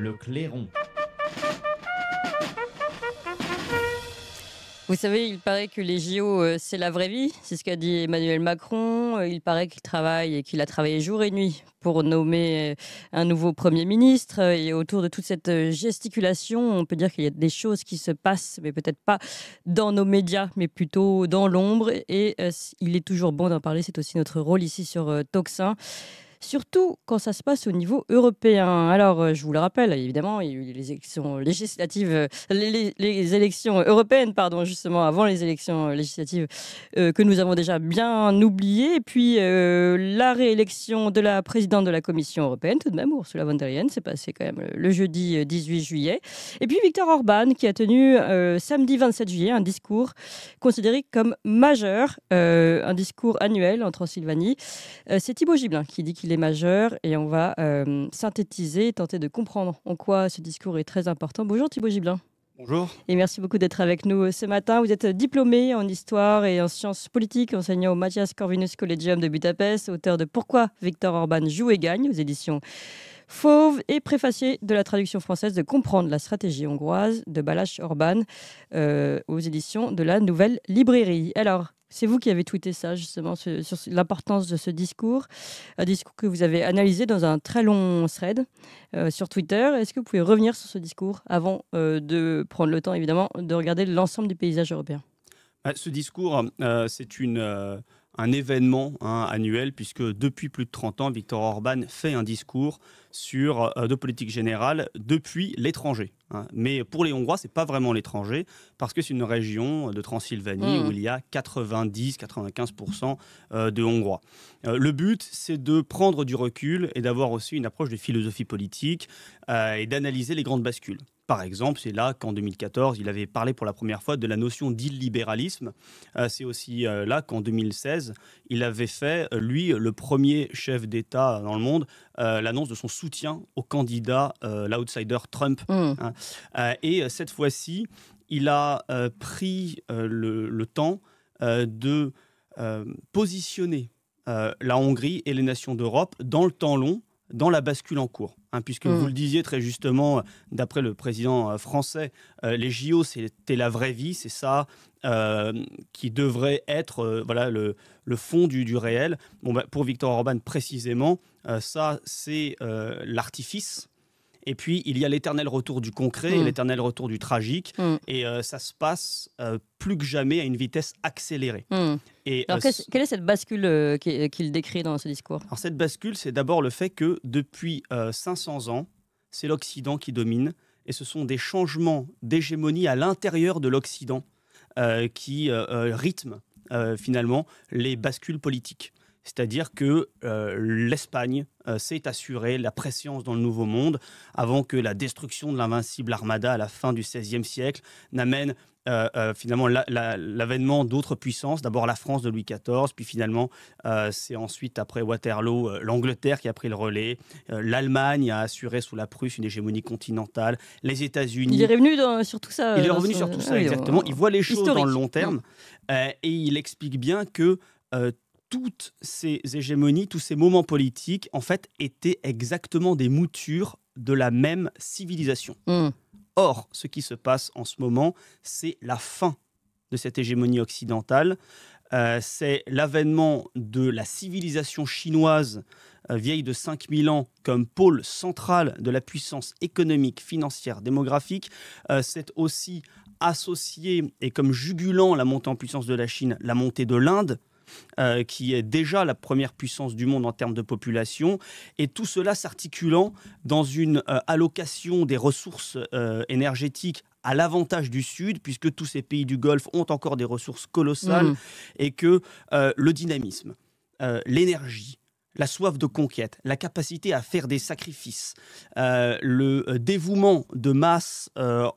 le clairon. Vous savez, il paraît que les JO, euh, c'est la vraie vie. C'est ce qu'a dit Emmanuel Macron. Euh, il paraît qu'il travaille et qu'il a travaillé jour et nuit pour nommer euh, un nouveau Premier ministre. Et autour de toute cette gesticulation, on peut dire qu'il y a des choses qui se passent, mais peut-être pas dans nos médias, mais plutôt dans l'ombre. Et il est toujours bon d'en parler. C'est aussi notre rôle ici sur Toxin surtout quand ça se passe au niveau européen. Alors, euh, je vous le rappelle, évidemment, il y a eu les élections législatives, euh, les, élections européennes, pardon, justement, avant les élections législatives euh, que nous avons déjà bien oubliées. Et puis, la réélection de la présidente de la Commission européenne, tout de même, Ursula von der Leyen, s'est passée quand même le jeudi 18 juillet. Et puis, Victor Orban, qui a tenu samedi 27 juillet un discours considéré comme majeur, un discours annuel en Transylvanie. C'est Thibaut Giblin qui dit qu'il les majeurs et on va euh, synthétiser tenter de comprendre en quoi ce discours est très important. Bonjour Thibaut Giblin. Bonjour. Et merci beaucoup d'être avec nous euh, ce matin. Vous êtes diplômé en histoire et en sciences politiques, enseignant au Matthias Corvinus Collegium de Budapest, auteur de Pourquoi Victor Orban joue et gagne aux éditions Fauve et préfacier de la traduction française de Comprendre la stratégie hongroise de Balázs Orban euh, aux éditions de la Nouvelle Librairie. Alors, c'est vous qui avez tweeté ça, justement, sur l'importance de ce discours, un discours que vous avez analysé dans un très long thread euh, sur Twitter. Est-ce que vous pouvez revenir sur ce discours avant euh, de prendre le temps, évidemment, de regarder l'ensemble du paysage européen bah, Ce discours, euh, c'est une un événement hein, annuel, puisque depuis plus de 30 ans, Victor Orban fait un discours sur, de politique générale depuis l'étranger. Hein. Mais pour les Hongrois, ce n'est pas vraiment l'étranger parce que c'est une région euh, de Transylvanie mm. où il y a 90-95% euh, de Hongrois. Euh, le but, c'est de prendre du recul et d'avoir aussi une approche de philosophie politique et d'analyser les grandes bascules. Par exemple, c'est là qu'en 2014, il avait parlé pour la première fois de la notion d'illibéralisme. Euh, c'est aussi euh, là qu'en 2016, il avait fait, euh, lui, le premier chef d'État dans le monde, l'annonce de son soutien au candidat, l'outsider Trump. Mm. Hein. et cette fois-ci, il a pris le temps de positionner la Hongrie et les nations d'Europe dans le temps long dans la bascule en cours. Hein, puisque mm. vous le disiez très justement, d'après le président euh, français, euh, les JO, c'était la vraie vie, c'est ça euh, qui devrait être voilà, le, fond du, du réel. Bon, bah, pour Victor Orban précisément, ça, c'est l'artifice et puis, il y a l'éternel retour du concret et mm. l'éternel retour du tragique. Mm. Et euh, ça se passe euh, plus que jamais à une vitesse accélérée. Mm. Et, euh, alors, quelle est cette bascule qu'il décrit dans ce discours Alors, cette bascule, c'est d'abord le fait que depuis 500 ans, c'est l'Occident qui domine. Et ce sont des changements d'hégémonie à l'intérieur de l'Occident qui rythment finalement les bascules politiques. C'est-à-dire que euh, l'Espagne euh, s'est assurée la préscience dans le Nouveau Monde avant que la destruction de l'invincible armada à la fin du XVIe siècle n'amène euh, finalement l'avènement d'autres puissances. D'abord la France de Louis XIV, puis finalement c'est ensuite après Waterloo l'Angleterre qui a pris le relais. L'Allemagne a assuré sous la Prusse une hégémonie continentale. Les États-Unis. Il est revenu sur tout ça. Il est revenu sur tout ça, ah exactement. Il voit les choses dans le long terme et il explique bien que toutes ces hégémonies, tous ces moments politiques, en fait, étaient exactement des moutures de la même civilisation. Mm. Or, ce qui se passe en ce moment, c'est la fin de cette hégémonie occidentale. Euh, c'est l'avènement de la civilisation chinoise, euh, vieille de 5000 ans, comme pôle central de la puissance économique, financière, démographique. Euh, c'est aussi associé et comme jugulant la montée en puissance de la Chine, la montée de l'Inde, euh, qui est déjà la première puissance du monde en termes de population, et tout cela s'articulant dans une euh, allocation des ressources euh, énergétiques à l'avantage du Sud, puisque tous ces pays du Golfe ont encore des ressources colossales, mmh. et que le dynamisme, l'énergie, la soif de conquête, la capacité à faire des sacrifices, le dévouement de masse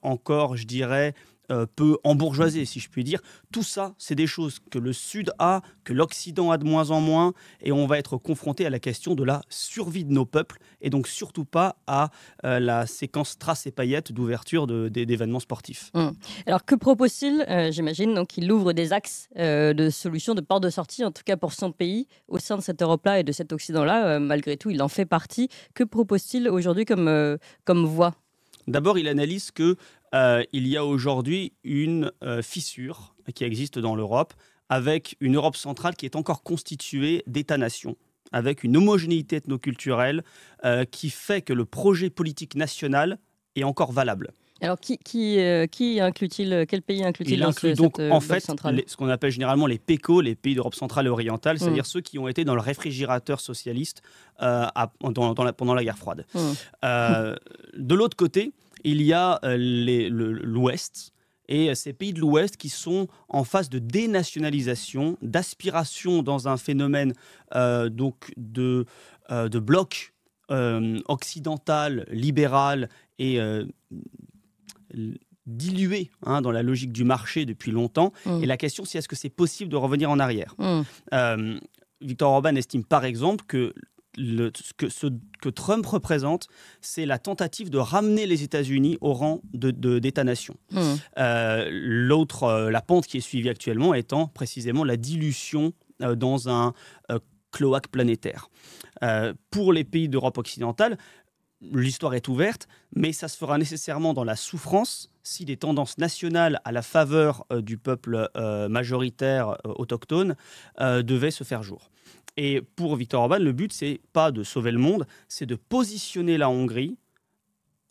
encore, je dirais, peu peut si je puis dire. Tout ça, c'est des choses que le Sud a, que l'Occident a de moins en moins, et on va être confronté à la question de la survie de nos peuples, et donc surtout pas à euh, la séquence trace et paillettes d'ouverture d'événements sportifs. Hum. Alors que propose-t-il euh, J'imagine donc il ouvre des axes euh, de solutions, de portes de sortie, en tout cas pour son pays, au sein de cette Europe-là et de cet Occident-là. malgré tout, il en fait partie. Que propose-t-il aujourd'hui comme, comme voie D'abord, il analyse que euh, il y a aujourd'hui une euh, fissure qui existe dans l'Europe, avec une Europe centrale qui est encore constituée d'États-nations, avec une homogénéité ethnoculturelle euh, qui fait que le projet politique national est encore valable. Alors, qui, inclut-il Quel pays inclut-il dans inclut donc, en fait, ce qu'on appelle généralement les PECO, les pays d'Europe centrale et orientale, hmm. c'est-à-dire ceux qui ont été dans le réfrigérateur socialiste pendant la guerre froide. Hmm. de l'autre côté, il y a euh, l'Ouest et euh, ces pays de l'Ouest qui sont en phase de dénationalisation, d'aspiration dans un phénomène euh, donc de, de bloc occidental, libéral et dilué hein, dans la logique du marché depuis longtemps. Mm. Et la question, c'est est-ce que c'est possible de revenir en arrière mm. Victor Orban estime par exemple que ce, que, que, Trump représente, c'est la tentative de ramener les États-Unis au rang d'État-nation. De, hmm. euh, L'autre, euh, la pente qui est suivie actuellement étant précisément la dilution euh, dans un cloaque planétaire. pour les pays d'Europe occidentale, l'histoire est ouverte, mais ça se fera nécessairement dans la souffrance si des tendances nationales à la faveur du peuple majoritaire autochtone devaient se faire jour. Et pour Viktor Orban, le but, c'est pas de sauver le monde, c'est de positionner la Hongrie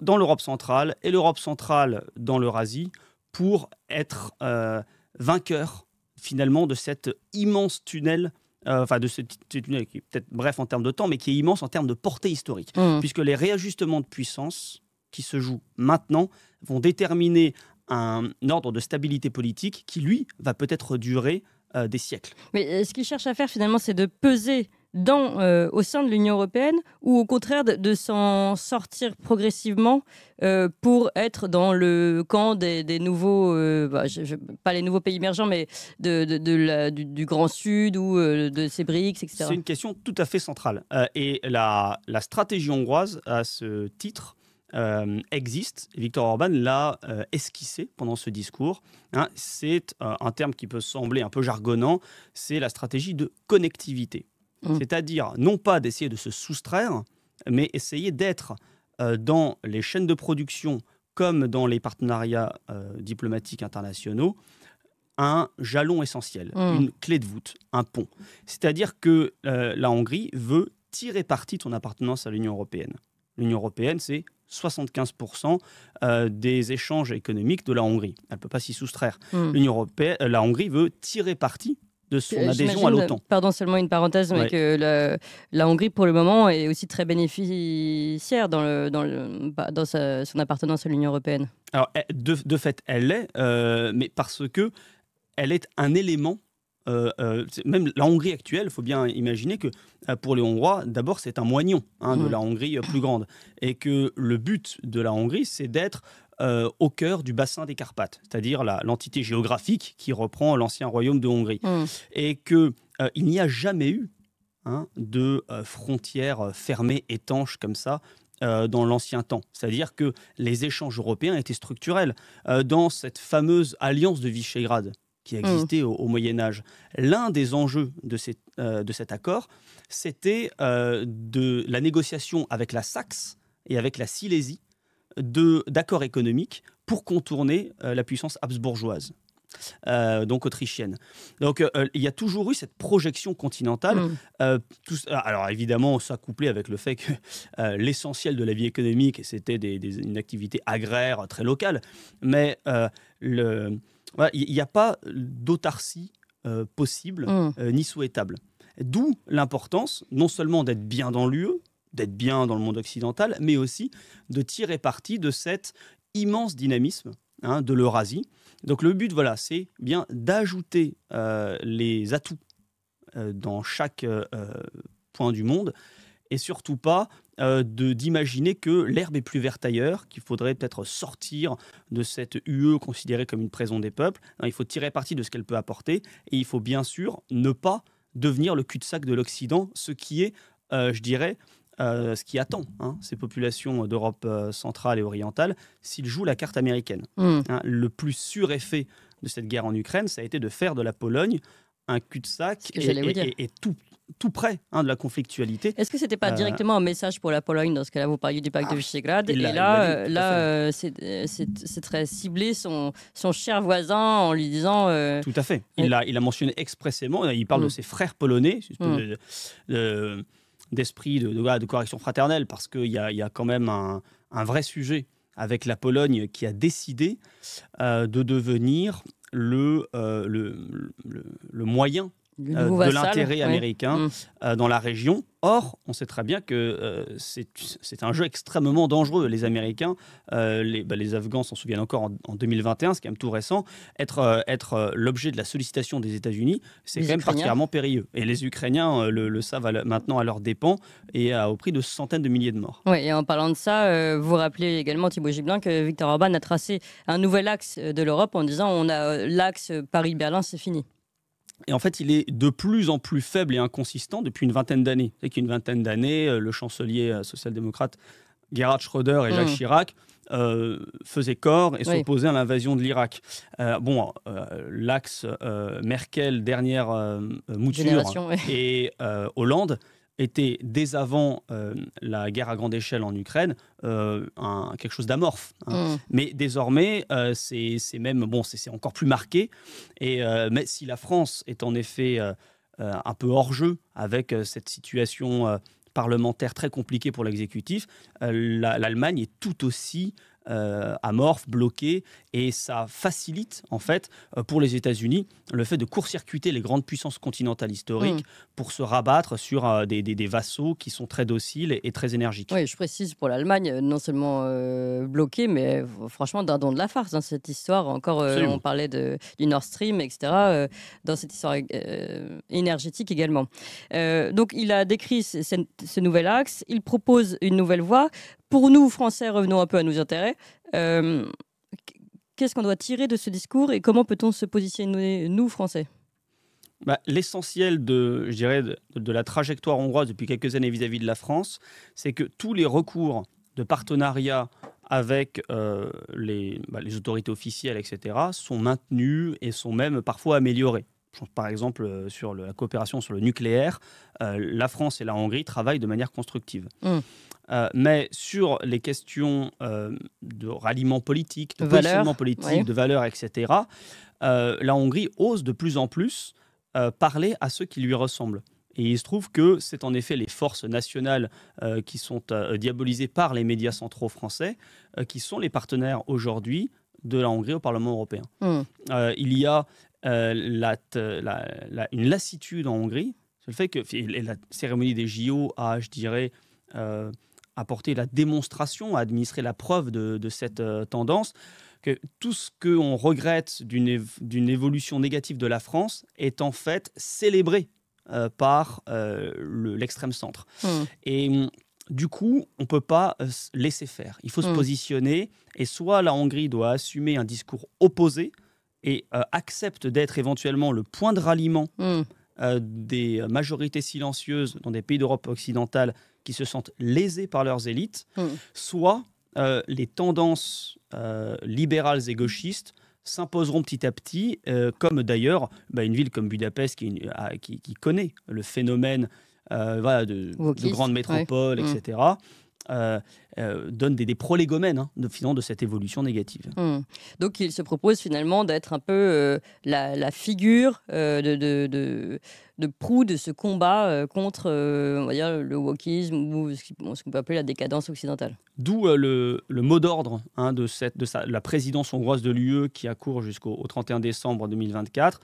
dans l'Europe centrale et l'Europe centrale dans l'Eurasie pour être euh, vainqueur finalement de cet immense tunnel euh, enfin de ce tunnel qui est peut-être bref en termes de temps, mais qui est immense en termes de portée historique, mmh. puisque les réajustements de puissance qui se jouent maintenant vont déterminer un ordre de stabilité politique qui, lui, va peut-être durer euh, des siècles. Mais euh, ce qu'il cherche à faire finalement, c'est de peser dans, euh, au sein de l'Union européenne ou au contraire de, s'en sortir progressivement pour être dans le camp des, nouveaux, bah, pas les nouveaux pays émergents, mais de, du, Grand Sud ou de ces BRICS, etc. C'est une question tout à fait centrale. et la, la stratégie hongroise, à ce titre, euh, existe. Victor Orban l'a euh, esquissé pendant ce discours. Hein. c'est euh, un terme qui peut sembler un peu jargonnant, c'est la stratégie de connectivité. Mmh. C'est-à-dire non pas d'essayer de se soustraire, mais essayer d'être dans les chaînes de production comme dans les partenariats diplomatiques internationaux un jalon essentiel, mmh. une clé de voûte, un pont. C'est-à-dire que la Hongrie veut tirer parti de son appartenance à l'Union européenne. L'Union européenne, c'est 75% euh, des échanges économiques de la Hongrie. Elle ne peut pas s'y soustraire. Hmm. L'Union européenne, euh, la Hongrie veut tirer parti de son euh, adhésion à l'OTAN. Pardon, seulement une parenthèse, mais que la, Hongrie, pour le moment, est aussi très bénéficiaire dans, dans, bah, son appartenance à l'Union européenne. Alors, de, fait, elle l'est, mais parce que elle est un élément euh, euh, même la Hongrie actuelle, il faut bien imaginer que euh, pour les Hongrois, d'abord, c'est un moignon hein, de mm. la Hongrie plus grande. Et que le but de la Hongrie, c'est d'être au cœur du bassin des Carpates, c'est-à-dire l'entité géographique qui reprend l'ancien royaume de Hongrie. Mm. Et qu'il il n'y a jamais eu hein, de frontières fermées, étanches comme ça, dans l'ancien temps. C'est-à-dire que les échanges européens étaient structurels. dans cette fameuse alliance de Visegrad, qui mm. existait au, Moyen Âge. L'un des enjeux de, euh, cet accord, c'était euh, de la négociation avec la Saxe et avec la Silésie d'accords économiques pour contourner euh, la puissance habsbourgeoise. donc autrichienne. Donc il y a toujours eu cette projection continentale. Mm. Ah, alors évidemment, ça couplé avec le fait que l'essentiel de la vie économique, c'était une activité agraire très locale, mais le, il n'y a pas d'autarcie euh, possible hmm. euh, ni souhaitable. D'où l'importance non seulement d'être bien dans l'UE, d'être bien dans le monde occidental, mais aussi de tirer parti de cet immense dynamisme hein, de l'Eurasie. Donc le but, voilà, c'est bien d'ajouter euh, les atouts dans chaque point du monde et surtout pas euh, d'imaginer que l'herbe est plus verte ailleurs, qu'il faudrait peut-être sortir de cette UE considérée comme une prison des peuples. il faut tirer parti de ce qu'elle peut apporter et il faut bien sûr ne pas devenir le cul-de-sac de l'Occident, ce qui est, euh, je dirais, euh, ce qui attend hein, ces populations d'Europe centrale et orientale s'ils jouent la carte américaine. Hmm. Hein, le plus sûr effet de cette guerre en Ukraine, ça a été de faire de la Pologne un cul-de-sac et, et tout, tout près hein, de la conflictualité. Est-ce que ce n'était pas euh, directement un message pour la Pologne dans ce cas Vous parliez du pacte de ah, Visegrad. Et, là, euh, là, euh, c'est très ciblé son, son cher voisin en lui disant. Tout à fait. Il, a il a mentionné expressément. Il parle de mm. ses frères polonais. Mm. d'esprit de, de, correction fraternelle, parce qu'il y, y a, quand même un, un, vrai sujet avec la Pologne qui a décidé de devenir le, le, le, moyen euh, de l'intérêt américain mm. euh, dans la région. Or, on sait très bien que euh, c'est un jeu extrêmement dangereux. Les Américains, les, bah, les, Afghans s'en souviennent encore en, 2021, c'est quand même tout récent. Être, être l'objet de la sollicitation des États-Unis, c'est quand même particulièrement périlleux. Et les Ukrainiens le, savent maintenant à leurs dépens et à, au prix de centaines de milliers de morts. Oui, et en parlant de ça, vous rappelez également, Thibaut Giblin, que Victor Orban a tracé un nouvel axe de l'Europe en disant on a l'axe Paris-Berlin, c'est fini. Et en fait, il est de plus en plus faible et inconsistant depuis une vingtaine d'années. C'est qu'une vingtaine d'années, euh, le chancelier euh, social-démocrate Gerhard Schröder et mm. Jacques Chirac euh, faisaient corps et s'opposaient à l'invasion de l'Irak. bon, l'axe Merkel, dernière mouture, et Hollande était, dès avant euh, la guerre à grande échelle en Ukraine, euh, un, quelque chose d'amorphe. Hein. Mm. Mais désormais, euh, c'est même, bon, c'est encore plus marqué. Et, mais si la France est en effet un peu hors jeu avec cette situation parlementaire très compliquée pour l'exécutif, l'Allemagne est tout aussi euh, amorphe, bloqué, et ça facilite en fait euh, pour les États-Unis le fait de court-circuiter les grandes puissances continentales historiques mm. pour se rabattre sur euh, des, vassaux qui sont très dociles et, très énergiques. Oui, je précise pour l'Allemagne, non seulement bloquée, mais franchement d'un don de la farce dans cette histoire. Encore, on parlait de, du Nord Stream, etc. dans cette histoire énergétique également. donc il a décrit ce nouvel axe, il propose une nouvelle voie pour nous, Français, revenons un peu à nos intérêts. Euh, qu'est-ce qu'on doit tirer de ce discours et comment peut-on se positionner, nous, Français bah, L'essentiel de, de, la trajectoire hongroise depuis quelques années vis-à-vis de la France, c'est que tous les recours de partenariat avec euh, les, bah, les autorités officielles, etc., sont maintenus et sont même parfois améliorés par exemple euh, sur la coopération sur le nucléaire, la France et la Hongrie travaillent de manière constructive. Mmh. Euh, mais sur les questions euh, de ralliement politique, de positionnement politique, de valeurs, etc., euh, la Hongrie ose de plus en plus parler à ceux qui lui ressemblent. Et il se trouve que c'est en effet les forces nationales qui sont diabolisées par les médias centraux français qui sont les partenaires aujourd'hui de la Hongrie au Parlement européen. Hmm. il y a la, une lassitude en Hongrie, le fait que la cérémonie des JO a, je dirais, apporter la démonstration, administrer la preuve de, cette euh, tendance, que tout ce qu'on regrette d'une évolution négative de la France est en fait célébré euh, par euh, l'extrême centre. Hmm. Et mm, du coup, on ne peut pas laisser faire. Il faut se hmm. positionner et soit la Hongrie doit assumer un discours opposé et accepte d'être éventuellement le point de ralliement. Hmm. Euh, des majorités silencieuses dans des pays d'Europe occidentale qui se sentent lésés par leurs élites, hmm. soit euh, les tendances euh, libérales et gauchistes s'imposeront petit à petit, comme d'ailleurs bah, une ville comme Budapest qui, ah, connaît le phénomène de, grandes métropoles, etc. Euh, euh, donne des, prolégomènes hein, de, de cette évolution négative. Hmm. Donc il se propose finalement d'être un peu euh, la, figure de, proue de ce combat contre dire, le wokisme ou ce qu'on peut appeler la décadence occidentale. D'où le, mot d'ordre hein, de, de la présidence hongroise de l'UE qui a cours jusqu'au 31 décembre 2024,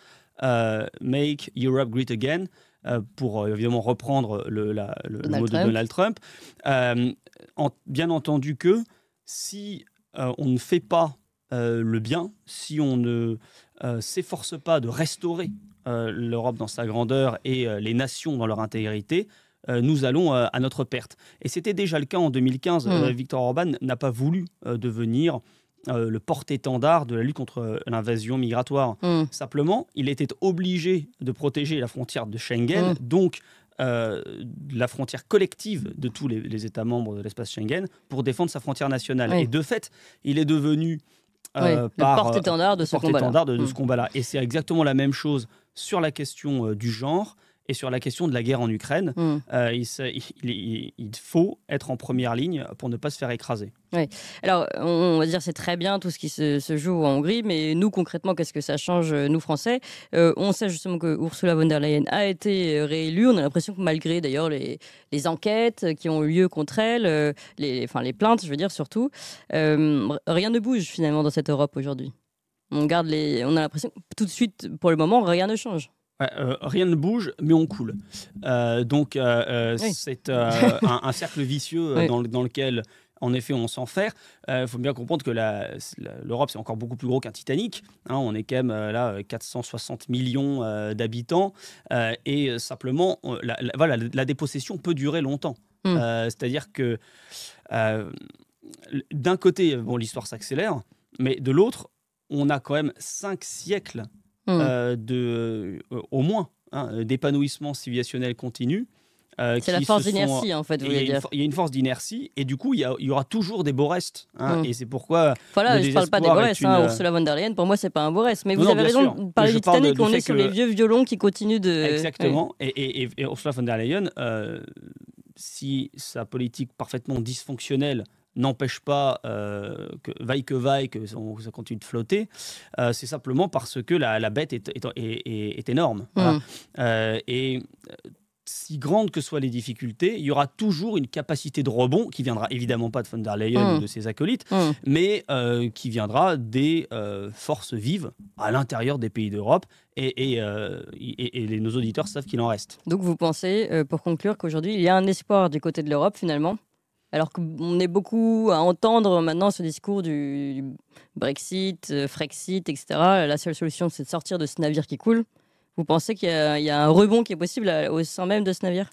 Make Europe Great Again. Euh, pour euh, évidemment reprendre le, mot de Donald Trump. Euh, bien entendu que si on ne fait pas le bien, si on ne s'efforce pas de restaurer l'Europe dans sa grandeur et les nations dans leur intégrité, nous allons à notre perte. Et c'était déjà le cas en 2015. Mmh. Victor Orban n'a pas voulu devenir euh, le porte-étendard de la lutte contre euh, l'invasion migratoire. Mm. Simplement, il était obligé de protéger la frontière de Schengen, mm. donc euh, la frontière collective de tous les, États membres de l'espace Schengen, pour défendre sa frontière nationale. Et de fait, il est devenu le porte-étendard de ce mm. combat-là. Et c'est exactement la même chose sur la question du genre et sur la question de la guerre en Ukraine, mm. euh, il, il, faut être en première ligne pour ne pas se faire écraser. Oui. Alors, on, va dire c'est très bien tout ce qui se, joue en Hongrie, mais nous concrètement, qu'est-ce que ça change, euh, nous Français euh, On sait justement que Ursula von der Leyen a été réélue. On a l'impression que malgré d'ailleurs les, enquêtes qui ont eu lieu contre elle, les, enfin, les plaintes, je veux dire surtout, rien ne bouge finalement dans cette Europe aujourd'hui. On garde les, on a l'impression tout de suite, pour le moment, rien ne change. Euh, rien ne bouge, mais on coule. Euh, donc, euh, c'est un, cercle vicieux dans, lequel, en effet, on s'enferme. Il faut bien comprendre que l'Europe, c'est encore beaucoup plus gros qu'un Titanic. Hein. on est quand même là 460 millions d'habitants. et simplement, la, voilà, la dépossession peut durer longtemps. Hmm. C'est-à-dire que, d'un côté, bon, l'histoire s'accélère, mais de l'autre, on a quand même cinq siècles Mm. Euh, de, euh, au moins, hein, d'épanouissement civilisationnel continu. Euh, c'est la force d'inertie, en fait, Il y a une force d'inertie, et du coup, il y, aura toujours des Borestes hein, mm. Et c'est pourquoi. Voilà, je ne parle pas des Borestes, hein, Ursula von der Leyen, pour moi, c'est pas un Borest. Mais vous avez raison de parler du Titanic, on est sur les vieux violons qui continuent de. Exactement. Et, Ursula von der Leyen, si sa politique parfaitement dysfonctionnelle n'empêche pas, euh, que, vaille que vaille, que ça continue de flotter, euh, c'est simplement parce que la, bête est, énorme. Mm. Euh, et si grandes que soient les difficultés, il y aura toujours une capacité de rebond qui viendra évidemment pas de von der Leyen mm. ou de ses acolytes, mm. mais qui viendra des forces vives à l'intérieur des pays d'Europe. Et, nos auditeurs savent qu'il en reste. Donc vous pensez, pour conclure, qu'aujourd'hui, il y a un espoir du côté de l'Europe finalement alors qu'on est beaucoup à entendre maintenant ce discours du, Brexit, euh, Frexit, etc. La seule solution, c'est de sortir de ce navire qui coule. Vous pensez qu'il y, a un rebond qui est possible euh, au sein même de ce navire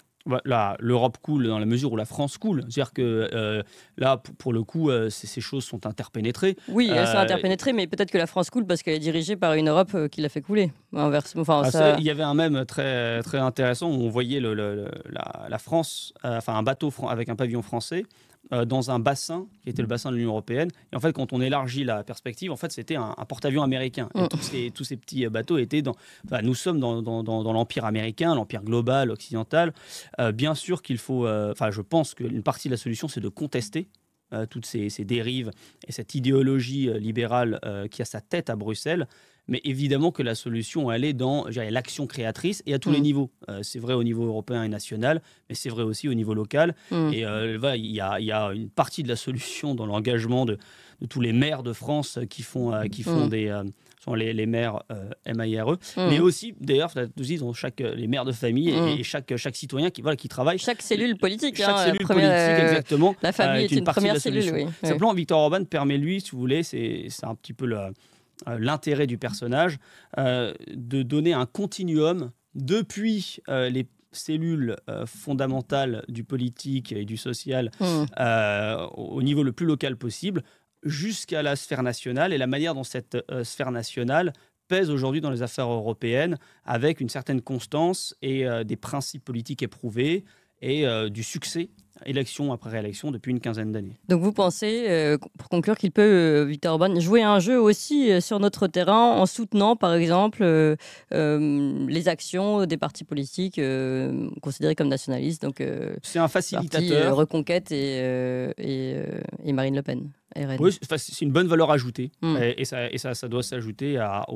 l'Europe coule dans la mesure où la France coule. C'est-à-dire que euh, là, pour, le coup, euh, ces, choses sont interpénétrées. Oui, elles sont euh, interpénétrées, mais peut-être que la France coule parce qu'elle est dirigée par une Europe qui l'a fait couler. Ah, il y avait un même très, très intéressant où on voyait la, la, France, enfin un bateau avec un pavillon français, euh, dans un bassin qui était le bassin de l'Union européenne. Et en fait, quand on élargit la perspective, en fait, c'était un, porte-avions américain. Et mm. tous, ces, petits euh, bateaux étaient dans. nous sommes dans, l'empire américain, l'empire global occidental. Euh, bien sûr qu'il faut. enfin, je pense qu'une partie de la solution, c'est de contester toutes ces, dérives et cette idéologie libérale qui a sa tête à Bruxelles. Mais évidemment que la solution, elle est dans l'action créatrice et à tous les mm. niveaux. Euh, c'est vrai au niveau européen et national, mais c'est vrai aussi au niveau local. Mm. Et euh, il y, a, une partie de la solution dans l'engagement de, tous les maires de France qui font, euh, qui font mm. des les, les maires MIRE, mais aussi, d'ailleurs, ont chaque, les maires de famille et, chaque, chaque citoyen qui, voilà, qui travaille. Chaque cellule politique. Chaque hein, cellule politique, exactement. La famille est, une, première cellule, oui. Simplement, Victor Orban permet, lui, si vous voulez, c'est un petit peu la, euh, l'intérêt du personnage, euh, de donner un continuum depuis euh, les cellules fondamentales du politique et du social mmh. au niveau le plus local possible jusqu'à la sphère nationale et la manière dont cette sphère nationale pèse aujourd'hui dans les affaires européennes avec une certaine constance et des principes politiques éprouvés et du succès élection après réélection depuis une quinzaine d'années. Donc vous pensez, euh, pour conclure, qu'il peut, euh, Victor Orban, jouer un jeu aussi euh, sur notre terrain en soutenant, par exemple, les actions des partis politiques considérés comme nationalistes, donc c'est un facilitateur. Parti, Reconquête et, et, Marine Le Pen. Oui, c'est une bonne valeur ajoutée hmm. et, ça, doit s'ajouter à,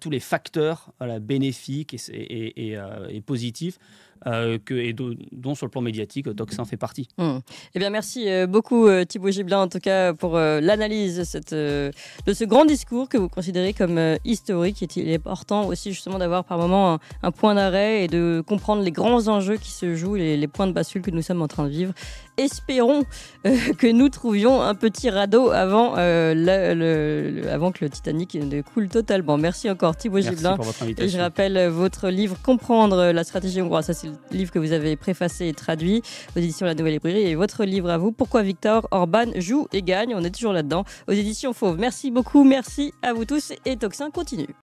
tous les facteurs bénéfiques et, et, et positifs euh, que, et dont sur le plan médiatique, Doxin fait partie. Hmm. Eh bien, merci euh, beaucoup euh, Thibaut Giblin, en tout cas, pour l'analyse de ce grand discours que vous considérez comme historique. Et il est important aussi justement d'avoir par moment un, point d'arrêt et de comprendre les grands enjeux qui se jouent, et les points de bascule que nous sommes en train de vivre espérons euh, que nous trouvions un petit radeau avant, euh, le, avant que le Titanic ne coule totalement. Merci encore Thibaut Giblin. Et je rappelle euh, votre livre Comprendre la stratégie hongroise. Ça, c'est le livre que vous avez préfacé et traduit aux éditions La Nouvelle Librairie. Et votre livre à vous, Pourquoi Victor Orban joue et gagne. On est toujours là-dedans aux éditions Fauve. Merci beaucoup. Merci à vous tous. Et Toxin continue.